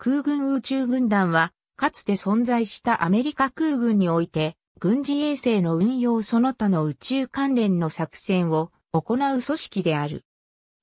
空軍宇宙軍団は、かつて存在したアメリカ空軍において、軍事衛星の運用その他の宇宙関連の作戦を行う組織である。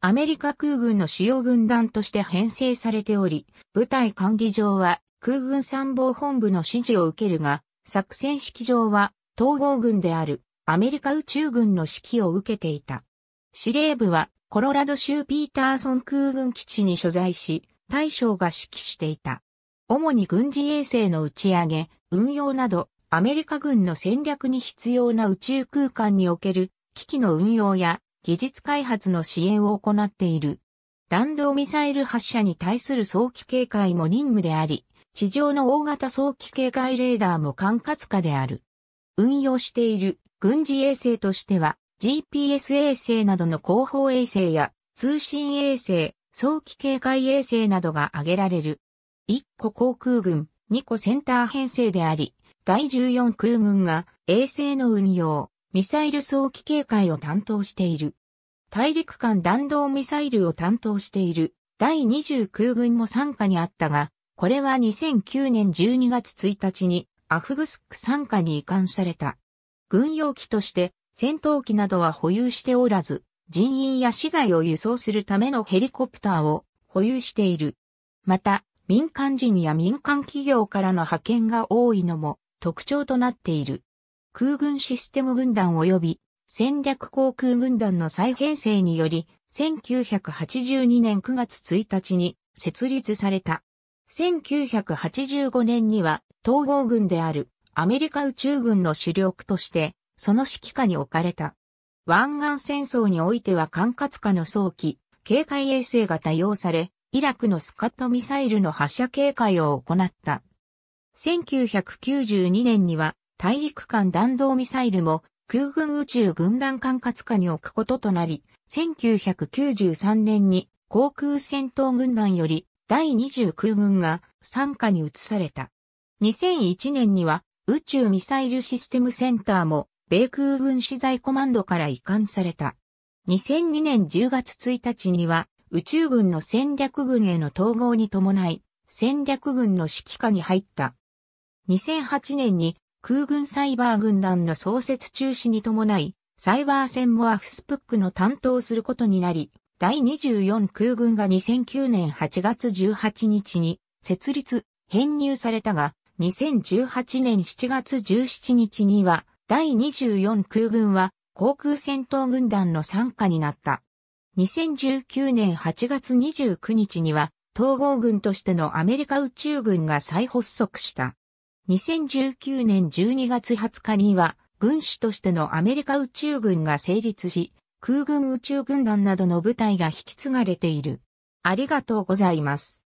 アメリカ空軍の主要軍団として編成されており、部隊管理上は空軍参謀本部の指示を受けるが、作戦式上は統合軍であるアメリカ宇宙軍の指揮を受けていた。司令部はコロラド州ピーターソン空軍基地に所在し、大将が指揮していた。主に軍事衛星の打ち上げ、運用など、アメリカ軍の戦略に必要な宇宙空間における機器の運用や技術開発の支援を行っている。弾道ミサイル発射に対する早期警戒も任務であり、地上の大型早期警戒レーダーも管轄下である。運用している軍事衛星としては GPS 衛星などの広報衛星や通信衛星、早期警戒衛星などが挙げられる。1個航空軍、2個センター編成であり、第14空軍が衛星の運用、ミサイル早期警戒を担当している。大陸間弾道ミサイルを担当している第20空軍も参加にあったが、これは2009年12月1日にアフグスク参加に移管された。軍用機として戦闘機などは保有しておらず、人員や資材を輸送するためのヘリコプターを保有している。また、民間人や民間企業からの派遣が多いのも特徴となっている。空軍システム軍団及び戦略航空軍団の再編成により、1982年9月1日に設立された。1985年には統合軍であるアメリカ宇宙軍の主力として、その指揮下に置かれた。湾岸戦争においては管轄下の早期、警戒衛星が多用され、イラクのスカットミサイルの発射警戒を行った。1992年には大陸間弾道ミサイルも空軍宇宙軍団管轄下に置くこととなり、1993年に航空戦闘軍団より第20空軍が参加に移された。2001年には宇宙ミサイルシステムセンターも米空軍資材コマンドから移管された。2002年10月1日には、宇宙軍の戦略軍への統合に伴い、戦略軍の指揮下に入った。2008年に空軍サイバー軍団の創設中止に伴い、サイバー戦もアフスプックの担当することになり、第24空軍が2009年8月18日に設立、編入されたが、2018年7月17日には第24空軍は航空戦闘軍団の参加になった。2019年8月29日には統合軍としてのアメリカ宇宙軍が再発足した。2019年12月20日には軍種としてのアメリカ宇宙軍が成立し、空軍宇宙軍団などの部隊が引き継がれている。ありがとうございます。